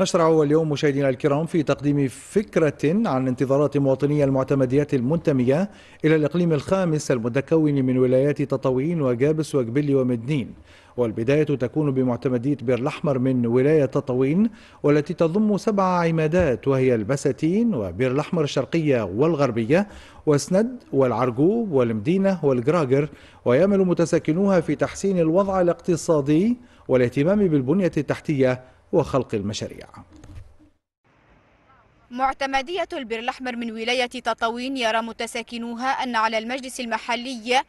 نشرع اليوم مشاهدينا الكرام في تقديم فكرة عن انتظارات مواطني المعتمديات المنتمية إلى الإقليم الخامس المتكون من ولايات تطاوين وجابس وجبلي ومدنين والبداية تكون بمعتمدية بير الأحمر من ولاية تطاوين والتي تضم سبع عمادات وهي البساتين وبير الأحمر الشرقية والغربية وسند والعرجوب والمدينة والجراجر ويامل متساكنوها في تحسين الوضع الاقتصادي والاهتمام بالبنية التحتية وخلق المشاريع معتمدية البر الأحمر من ولاية تطاوين يرى متساكنوها أن على المجلس المحلي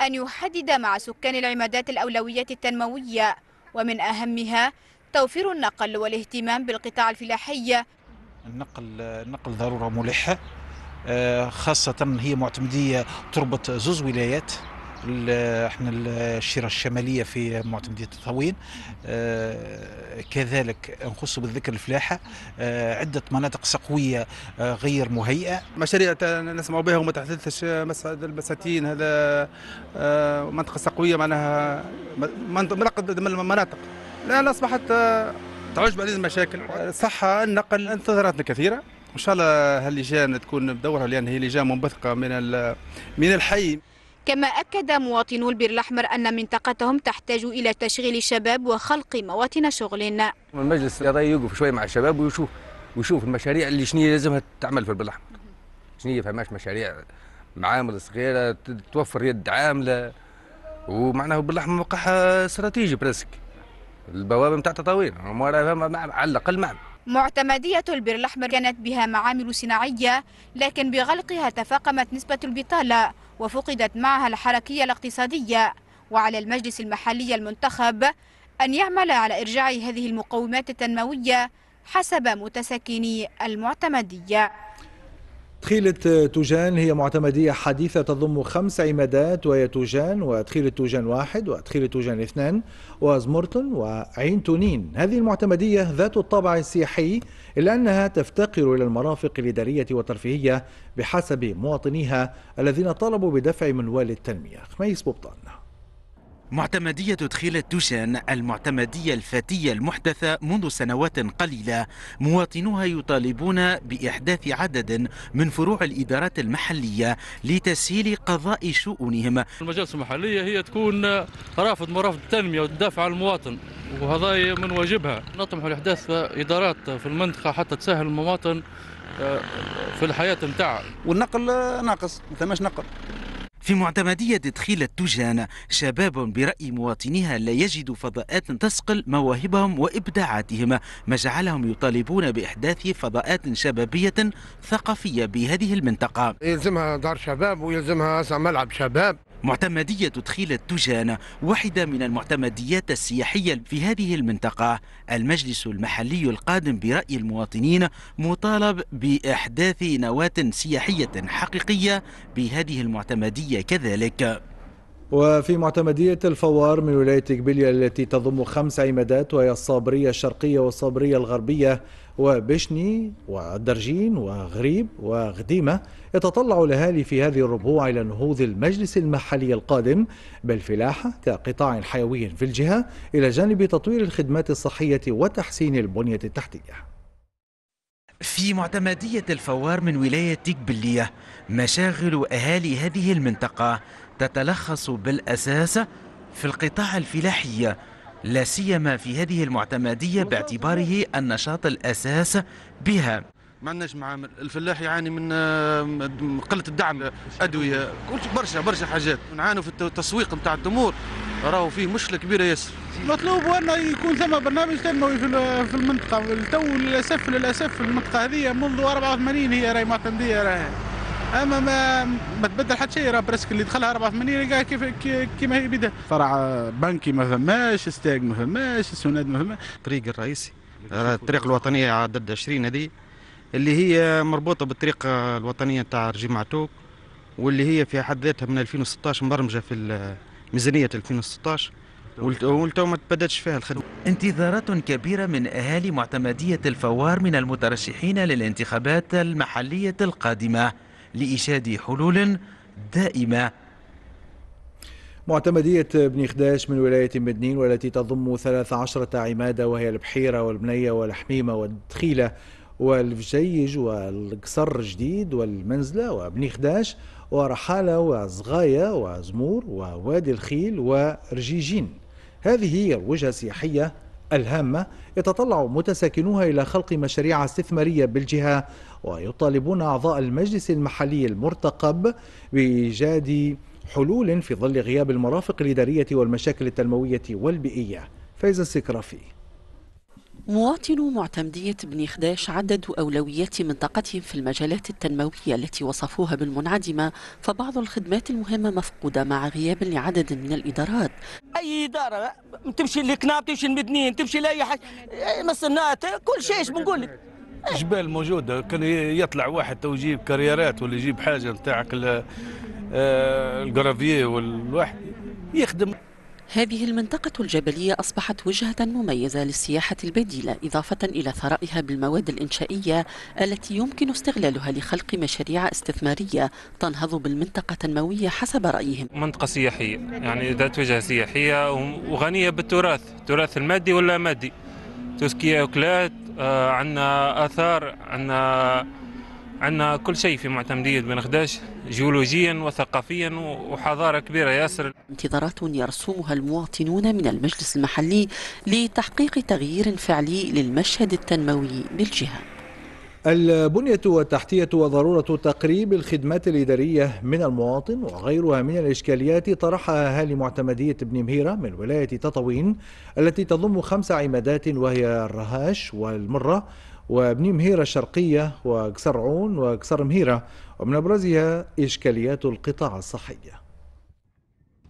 أن يحدد مع سكان العمادات الأولويات التنموية ومن أهمها توفير النقل والاهتمام بالقطاع الفلاحي النقل النقل ضرورة ملحة آه، خاصة هي معتمدية تربط زوز ولايات احنا الشيره الشماليه في معتمديه تطاوين آه، كذلك نخص بالذكر الفلاحه آه، عده مناطق سقويه آه، غير مهيئه مشاريع نسمع بها وما تحدثش مسعد البساتين هذا منطقه سقويه معناها منطقه من المناطق الان اصبحت تعجب بعدين المشاكل الصحه النقل انتظاراتنا كثيره وان شاء الله هاللجان تكون بدورها لان هي لجان منبثقه من من الحي كما أكد مواطنو البير الأحمر أن منطقتهم تحتاج إلى تشغيل الشباب وخلق مواطن شغل المجلس الرياضي يوقف شوي مع الشباب ويشوف ويشوف المشاريع اللي شنو لازمها تعمل في البير الأحمر شنو فماش مشاريع معامل صغيرة توفر يد عاملة ومعناه باللحم موقعها استراتيجي برسك البوابة نتاع تطاوين على الأقل معمل معتمدية البر الأحمر كانت بها معامل صناعية لكن بغلقها تفاقمت نسبة البطالة وفقدت معها الحركية الاقتصادية وعلى المجلس المحلي المنتخب أن يعمل على إرجاع هذه المقومات التنموية حسب متساكني المعتمدية تخيلة آه، توجان هي معتمدية حديثة تضم خمس عمادات وهي توجان وتخيلة توجان واحد وتخيلة توجان اثنان وازمرتن وعين تونين هذه المعتمدية ذات الطابع السياحي إلا أنها تفتقر إلى المرافق الإدارية والترفيهية بحسب مواطنيها الذين طلبوا بدفع منوال التنمية خميس بوبطان معتمدية دخيلة توشان المعتمدية الفاتية المحدثة منذ سنوات قليلة مواطنوها يطالبون بإحداث عدد من فروع الإدارات المحلية لتسهيل قضاء شؤونهم المجالس المحلية هي تكون رافض مرافض التنمية وتدافع على المواطن وهذا من واجبها نطمح لإحداث إدارات في المنطقة حتى تسهل المواطن في الحياة نتاعها والنقل ناقص ما ثماش نقل في معتمدية دخيلة التوجان شباب برأي مواطنيها لا يجد فضاءات تسقل مواهبهم وإبداعاتهم ما جعلهم يطالبون بإحداث فضاءات شبابية ثقافية بهذه المنطقة يلزمها دار شباب ويلزمها ملعب شباب معتمدية تخيل التوجان واحدة من المعتمديات السياحية في هذه المنطقة المجلس المحلي القادم برأي المواطنين مطالب بإحداث نواة سياحية حقيقية بهذه المعتمدية كذلك وفي معتمدية الفوار من ولاية قبيلية التي تضم خمس عمادات وهي الصابرية الشرقية والصابرية الغربية وبشني والدرجين وغريب وغديمة يتطلع الأهالي في هذه الربوع إلى نهوض المجلس المحلي القادم بالفلاحة كقطاع حيوي في الجهة إلى جانب تطوير الخدمات الصحية وتحسين البنية التحتية في معتمدية الفوار من ولاية تيكبلية مشاغل أهالي هذه المنطقة تتلخص بالأساس في القطاع الفلاحي لا سيما في هذه المعتمدية باعتباره النشاط الأساس بها ما عندناش معامل الفلاح يعاني من آه، قله الدعم ادويه برشا برشا حاجات نعانوا في التسويق نتاع التمور راهو فيه مشكله كبيره ياسر مطلوب انه يكون ثم برنامج تنموي في المنطقه تو للاسف للاسف المنطقه هذه منذ 84 هي راهي معتمديه راهي اما ما ما تبدل حتى شيء راه برسك اللي دخلها 84 كاع كيف كيما هي بدا فرع بنكي ما فماش ستاك ما فماش سوناد ما فماش الطريق الرئيسي الطريق الوطنيه عدد 20 هذه اللي هي مربوطه بالطريق الوطنيه تاع رجيم عتوق واللي هي في حد ذاتها من 2016 مبرمجه في ميزانيه 2016 ولتو ما تبدلتش فيها الخدمه انتظارات كبيره من اهالي معتمديه الفوار من المترشحين للانتخابات المحليه القادمه لإيجاد حلول دائمة معتمدية بني خداش من ولاية مدنين والتي تضم 13 عمادة وهي البحيرة والبنية والحميمة والدخيلة والفجيج والقصر الجديد والمنزلة وبني خداش ورحالة وزغاية وزمور ووادي الخيل ورجيجين هذه هي الوجهة السياحية الهامة يتطلع متساكنوها إلى خلق مشاريع استثمارية بالجهة ويطالبون أعضاء المجلس المحلي المرتقب بإيجاد حلول في ظل غياب المرافق الإدارية والمشاكل التنموية والبيئية فايز السكرافي مواطنو معتمدية بن خداش عددوا أولويات منطقتهم في المجالات التنموية التي وصفوها بالمنعدمة فبعض الخدمات المهمة مفقودة مع غياب لعدد من الإدارات أي إدارة تمشي لكناب تمشي لمدنين تمشي لأي حاجة مصنات كل شيء ايش بنقول لك جبال موجودة كان يطلع واحد تو يجيب كاريرات ولا يجيب حاجة نتاعك الجرافيي آه، والواحد يخدم هذه المنطقة الجبلية أصبحت وجهة مميزة للسياحة البديلة إضافة إلى ثرائها بالمواد الإنشائية التي يمكن استغلالها لخلق مشاريع استثمارية تنهض بالمنطقة تنموية حسب رأيهم منطقة سياحية يعني ذات وجهة سياحية وغنية بالتراث التراث المادي ولا مادي تزكية أكلات آه، عندنا آثار عندنا عندنا كل شيء في معتمدية بنخداش جيولوجيا وثقافيا وحضارة كبيرة ياسر انتظارات يرسمها المواطنون من المجلس المحلي لتحقيق تغيير فعلي للمشهد التنموي بالجهه البنية التحتية وضرورة تقريب الخدمات الإدارية من المواطن وغيرها من الإشكاليات طرحها أهالي معتمدية بن مهيرة من ولاية تطاوين التي تضم خمس عمادات وهي الرهاش والمرة وبن مهيرة الشرقية وكسرعون وكسر مهيرة ومن أبرزها إشكاليات القطاع الصحي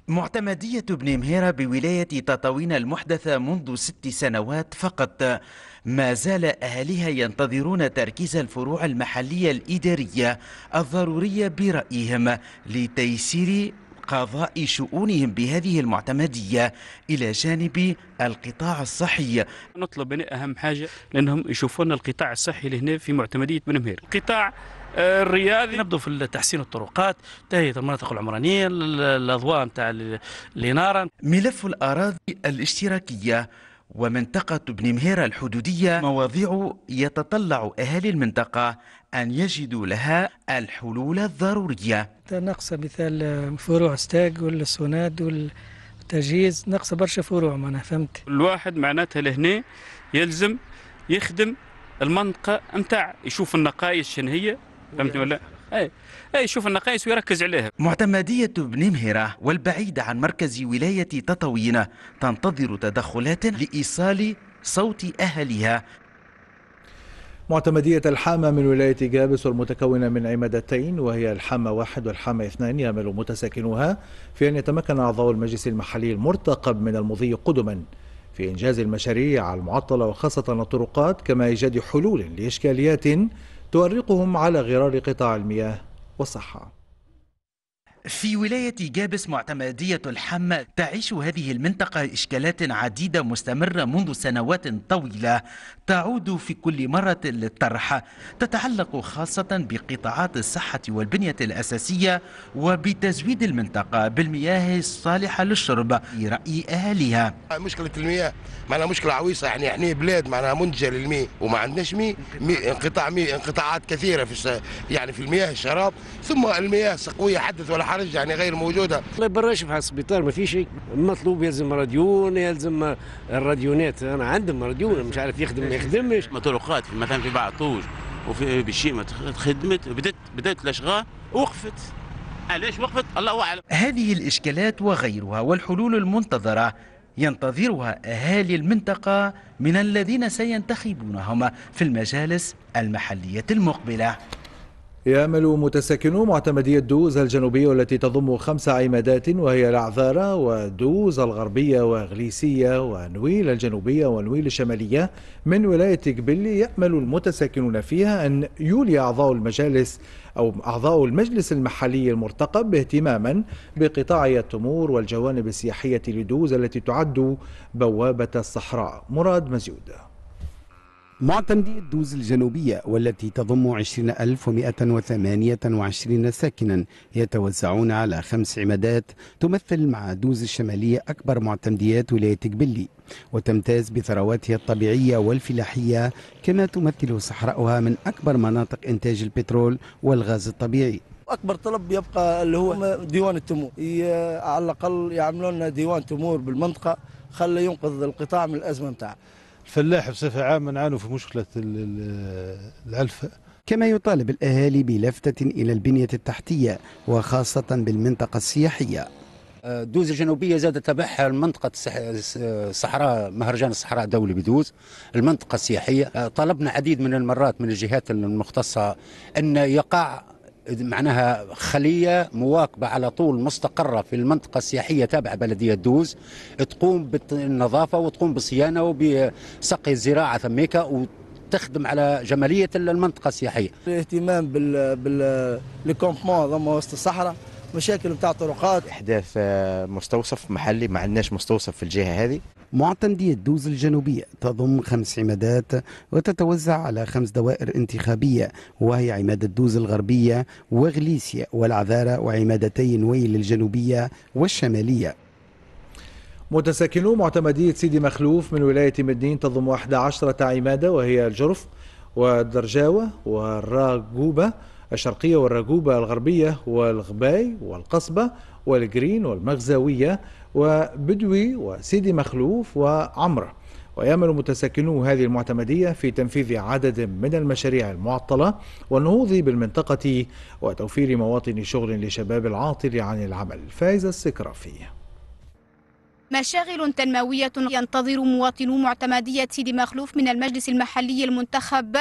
معتمدية ابن مهيرة بولاية تطاوين المحدثة منذ ست سنوات فقط ما زال أهلها ينتظرون تركيز الفروع المحلية الإدارية الضرورية برأيهم لتيسير قضاء شؤونهم بهذه المعتمدية إلى جانب القطاع الصحي نطلب من أهم حاجة لأنهم يشوفون القطاع الصحي هنا في معتمدية بن مهير القطاع الرياضي نبدو في تحسين الطرقات تهيئه المناطق العمرانيه الاضواء نتاع الاناره ملف الاراضي الاشتراكيه ومنطقة بن مهيرة الحدودية مواضيع يتطلع أهالي المنطقة أن يجدوا لها الحلول الضرورية ناقصة مثال فروع ستاج والسوناد والتجهيز ناقصة برشا فروع معناها فهمت الواحد معناتها لهنا يلزم يخدم المنطقة نتاع يشوف النقائص شنو هي فهمتني ولا اي اي يشوف النقايس ويركز عليها معتمدية بن مهرة والبعيدة عن مركز ولاية تطاوينه تنتظر تدخلات لإيصال صوت أهلها معتمدية الحامة من ولاية جابس والمتكونة من عمادتين وهي الحامة واحد والحامة اثنان يأمل متساكنوها في أن يتمكن أعضاء المجلس المحلي المرتقب من المضي قدما في إنجاز المشاريع المعطلة وخاصة الطرقات كما إيجاد حلول لإشكاليات تؤرقهم على غرار قطاع المياه والصحة في ولاية جابس معتمدية الحمى تعيش هذه المنطقة إشكالات عديدة مستمرة منذ سنوات طويلة تعود في كل مرة للطرح تتعلق خاصة بقطاعات الصحة والبنية الأساسية وبتزويد المنطقة بالمياه الصالحة للشرب في رأي أهلها مشكلة المياه معنا مشكلة عويصة يعني احنا بلاد معنا منتجة للمي وما عندناش مي, مي انقطاع مي انقطاعات كثيرة في يعني في المياه الشراب ثم المياه سقوية حدث ولا حدث حرج يعني غير موجوده الله يبرش في السبيطار ما في شيء مطلوب يلزم راديون يلزم الراديونات انا عندهم راديون مش عارف يخدم ما يخدمش طرقات مثلا في بعطوج وفي ما خدمت بدات بدات الاشغال وقفت علاش وقفت الله اعلم هذه الاشكالات وغيرها والحلول المنتظره ينتظرها اهالي المنطقه من الذين سينتخبونهم في المجالس المحليه المقبله يأمل متسكنو معتمدية دوز الجنوبية التي تضم خمس عمادات وهي العذارة ودوز الغربية وغليسية ونويل الجنوبية ونويل الشمالية من ولاية قبل يأمل المتسكنون فيها أن يولي أعضاء المجالس أو أعضاء المجلس المحلي المرتقب اهتماما بقطاع التمور والجوانب السياحية لدوز التي تعد بوابة الصحراء مراد مزيود معتمدي الدوز الجنوبية والتي تضم 20128 ساكنا يتوزعون على خمس عمادات تمثل مع دوز الشمالية أكبر معتمديات ولاية قبلي وتمتاز بثرواتها الطبيعية والفلاحية كما تمثل صحراؤها من أكبر مناطق إنتاج البترول والغاز الطبيعي اكبر طلب يبقى اللي هو ديوان التمور على الاقل يعملون ديوان تمور بالمنطقه خلى ينقذ القطاع من الازمه نتاعه الفلاح بصفة عامة نعانوا في مشكلة العلفة كما يطالب الأهالي بلفتة إلى البنية التحتية وخاصة بالمنطقة السياحية آه، دوز الجنوبية زادت تبعها المنطقة الصحراء مهرجان الصحراء الدولي بدوز المنطقة السياحية آه، طلبنا عديد من المرات من الجهات المختصة أن يقع معناها خلية مواكبة على طول مستقرة في المنطقة السياحية تابعة بلدية دوز تقوم بالنظافة وتقوم بالصيانة وبسقي الزراعة ثميكة وتخدم على جمالية المنطقة السياحية الاهتمام بال بالكومبمون ضم وسط الصحراء مشاكل بتاع طرقات احداث آه، مستوصف محلي ما عندناش مستوصف في الجهه هذه معتمدية الدوز الجنوبية تضم خمس عمادات وتتوزع على خمس دوائر انتخابية وهي عمادة دوز الغربية وغليسيا والعذارة وعمادتي نويل الجنوبية والشمالية متساكنو معتمدية سيدي مخلوف من ولاية مدنين تضم 11 عمادة وهي الجرف والدرجاوة والراجوبة الشرقية والراجوبة الغربية والغباي والقصبة والجرين والمغزاوية وبدوي وسيدي مخلوف وعمرة ويأمل متساكنو هذه المعتمدية في تنفيذ عدد من المشاريع المعطلة والنهوض بالمنطقة وتوفير مواطن شغل لشباب العاطل عن العمل فايز السكرافي مشاغل تنموية ينتظر مواطنو معتمدية سيدي مخلوف من المجلس المحلي المنتخب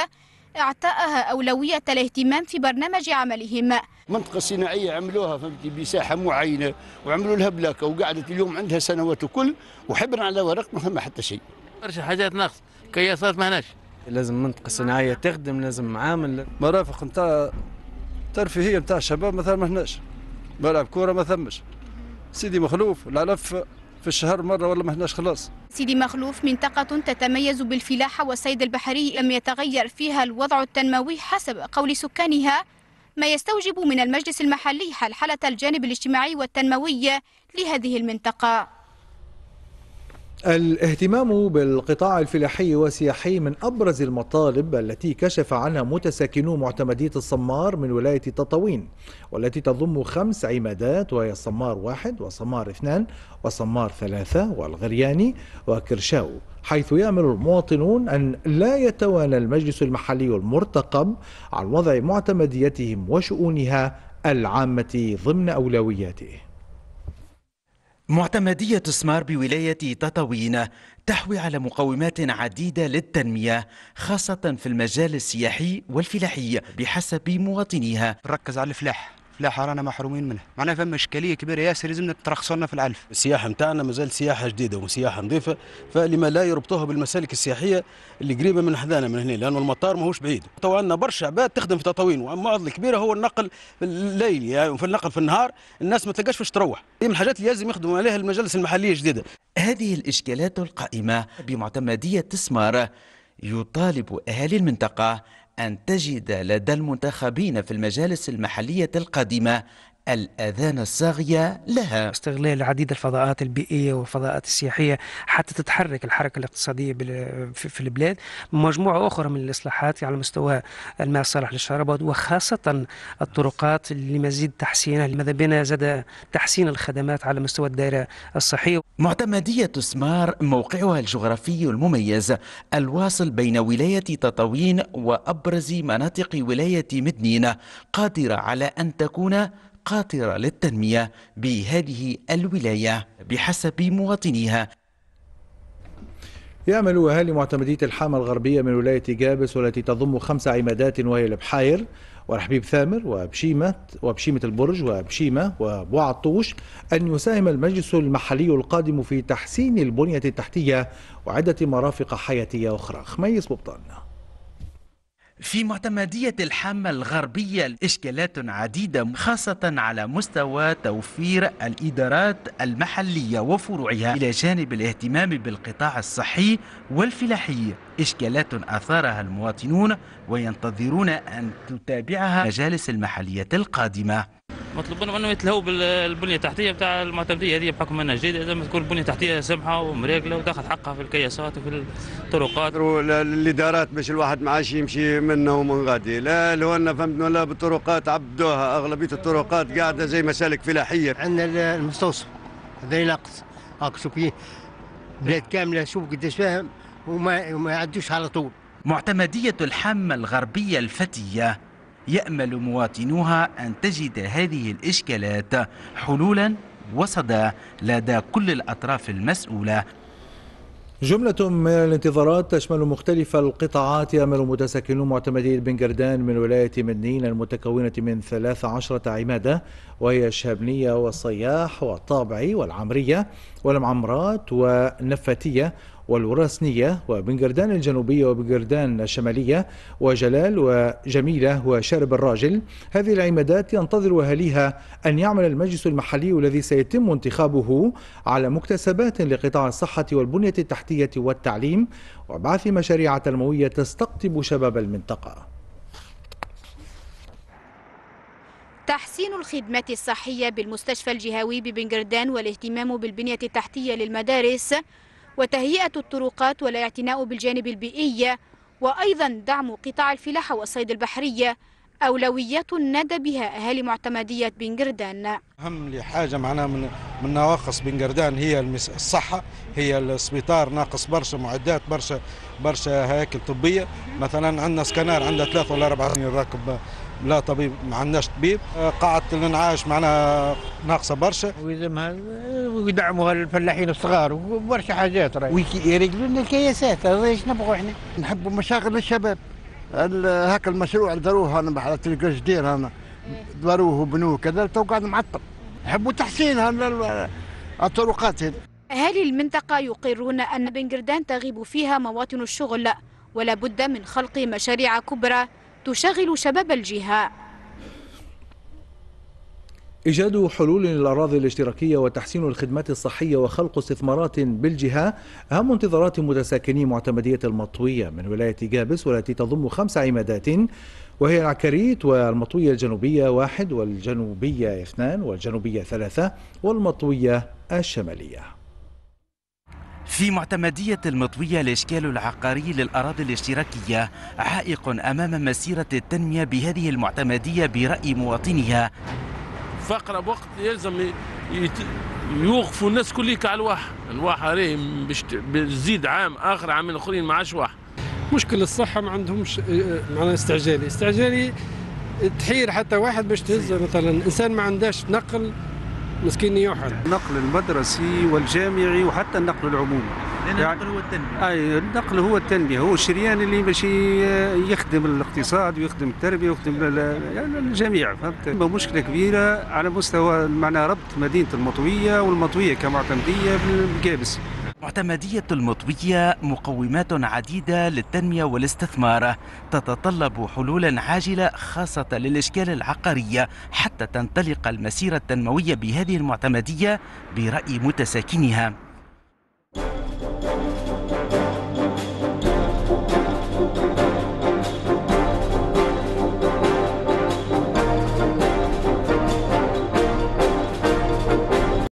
اعطائها أولوية الاهتمام في برنامج عملهم منطقه صناعيه عملوها فهمتي بساحه معينه وعملوا لها بلاكه وقعدت اليوم عندها سنوات وكل وحبر على ورق ما ثم حتى شيء. برشا حاجات ناقص كياسات ما هناش. لازم منطقه صناعيه تخدم لازم معامل مرافق نتاع ترفيهيه نتاع الشباب مثلا ما هناش ملعب كوره ما ثمش سيدي مخلوف العلف في الشهر مرة ولا ما هناش خلاص سيدي مخلوف منطقة تتميز بالفلاحة والصيد البحري لم يتغير فيها الوضع التنموي حسب قول سكانها ما يستوجب من المجلس المحلي حلحلة الجانب الاجتماعي والتنموي لهذه المنطقة الاهتمام بالقطاع الفلاحي والسياحي من أبرز المطالب التي كشف عنها متساكنو معتمدية الصمار من ولاية تطاوين والتي تضم خمس عمادات وهي صمار واحد وصمار اثنان وصمار ثلاثة والغرياني وكرشاو حيث يأمل المواطنون أن لا يتوانى المجلس المحلي المرتقب عن وضع معتمديتهم وشؤونها العامة ضمن أولوياته معتمدية سمار بولاية تطاوين تحوي على مقومات عديدة للتنمية خاصة في المجال السياحي والفلاحي بحسب مواطنيها ركز على الفلاح لا حرانا محرومين منها معناها فما اشكاليه كبيره ياسر لازم لنا في العلف السياحه نتاعنا مازال سياحه جديده وسياحه نظيفه فلما لا يربطوها بالمسالك السياحيه اللي قريبه من حدانا من هنا لانه المطار ماهوش بعيد تو عندنا برشا عباد تخدم في تطاوين ومعضله الكبيره هو النقل الليلي يعني في النقل في النهار الناس ما تلقاش فاش تروح هي من الحاجات اللي لازم يخدموا عليها المجالس المحليه الجديده هذه الاشكالات القائمه بمعتمديه استثمار يطالب اهالي المنطقه أن تجد لدى المنتخبين في المجالس المحلية القادمة الأذان الصاغية لها استغلال عديد الفضاءات البيئية والفضاءات السياحية حتى تتحرك الحركة الاقتصادية في البلاد مجموعة أخرى من الإصلاحات على مستوى الماء الصالح للشرب وخاصة الطرقات لمزيد تحسينها لماذا بنا زاد تحسين الخدمات على مستوى الدائرة الصحية معتمدية سمار موقعها الجغرافي المميز الواصل بين ولاية تطاوين وأبرز مناطق ولاية مدنينه قادرة على أن تكون قاطرة للتنمية بهذه الولاية بحسب مواطنيها يعمل أهالي معتمدية الحامة الغربية من ولاية جابس والتي تضم خمس عمادات وهي البحاير ورحبيب ثامر وبشيمة وبشيمة البرج وبشيمة وبوعطوش أن يساهم المجلس المحلي القادم في تحسين البنية التحتية وعدة مرافق حياتية أخرى خميس بطانه في معتمدية الحامة الغربية إشكالات عديدة خاصة على مستوى توفير الإدارات المحلية وفروعها إلى جانب الاهتمام بالقطاع الصحي والفلاحي إشكالات أثارها المواطنون وينتظرون أن تتابعها المجالس المحلية القادمة مطلوب منهم انهم يتلهوا بالبنيه التحتيه بتاع المعتمديه هذه بحكم انها جديده لازم تكون البنيه التحتيه سمحه ومراقله وتاخذ حقها في الكياسات وفي الطرقات. الادارات باش الواحد ما عادش يمشي منه ومن غادي، لا لو انا فهمت ولا بالطرقات عبدوها اغلبيه الطرقات قاعده زي مسالك فلاحيه. عندنا المستوصف هذا ناقص ناقصوا فيه بلاد كامله شوف قداش فاهم وما يعدوش على طول. معتمدية الحامة الغربية الفتية يأمل مواطنوها أن تجد هذه الإشكالات حلولا وصدى لدى كل الأطراف المسؤولة جملة من الانتظارات تشمل مختلف القطاعات يأمل متسكنو معتمدي البنجردان من ولاية مدنين المتكونة من 13 عمادة وهي الشابنية والصياح والطابعي والعمرية والمعمرات ونفاتية والوراسنية وبنقردان الجنوبية وبنقردان الشمالية وجلال وجميلة وشارب الراجل هذه العمادات ينتظر أهاليها أن يعمل المجلس المحلي الذي سيتم انتخابه على مكتسبات لقطاع الصحة والبنية التحتية والتعليم وبعث مشاريع تنموية تستقطب شباب المنطقة تحسين الخدمات الصحية بالمستشفى الجهوي ببنجردان والاهتمام بالبنية التحتية للمدارس وتهيئة الطرقات والاعتناء بالجانب البيئي وأيضا دعم قطاع الفلاحة والصيد البحرية أولويات ندى بها أهالي معتمدية بن أهم حاجة معناها من, من نواقص بن هي الصحة هي السبيطار ناقص برشا معدات برشا برشا هياكل طبية مثلا عندنا سكنار عندنا ثلاثة ولا أربعة يعني راكب لا طبيب ما عندناش طبيب آه، قاعدة الانعاش معناها ناقصة برشا ويلزمها الفلاحين الصغار وبرشا حاجات ويرجلوا لنا الكياسات ايش نبغوا احنا نحبوا مشاغل الشباب هاك المشروع اللي داروه انا على الجدير جدير انا داروه وبنوه كذا تو قاعد معطل نحبوا تحسين الطرقات هذه أهالي المنطقة يقرون أن بنجردان تغيب فيها مواطن الشغل ولا بد من خلق مشاريع كبرى تشغل شباب الجهة إيجاد حلول للأراضي الاشتراكية وتحسين الخدمات الصحية وخلق استثمارات بالجهة أهم انتظارات متساكني معتمدية المطوية من ولاية جابس والتي تضم خمس عمادات وهي العكريت والمطوية الجنوبية واحد والجنوبية اثنان والجنوبية ثلاثة والمطوية الشمالية في معتمدية المطوية الإشكال العقاري للأراضي الاشتراكية عائق أمام مسيرة التنمية بهذه المعتمدية برأي مواطنيها فقرة وقت يلزم يوقفوا الناس كليك على الواح الواح راهي بتزيد عام آخر عامين آخرين ما عادش واح مشكل الصحة ما عندهمش آه، آه، معناها استعجالي استعجالي تحير حتى واحد باش تهز مثلا إنسان ما عندهاش نقل مسكين نيوحل النقل المدرسي والجامعي وحتى النقل العمومي لأن يعني النقل هو التنمية أي النقل هو التنمية هو الشريان اللي باش آه، يخدم الاقتصاد ويخدم التربية ويخدم يعني الجميع فهمت مشكلة كبيرة على مستوى معناها ربط مدينة المطوية والمطوية كمعتمدية بالقابس معتمدية المطوية مقومات عديدة للتنمية والاستثمار تتطلب حلولا عاجلة خاصة للإشكال العقارية حتى تنطلق المسيرة التنموية بهذه المعتمدية برأي متساكنها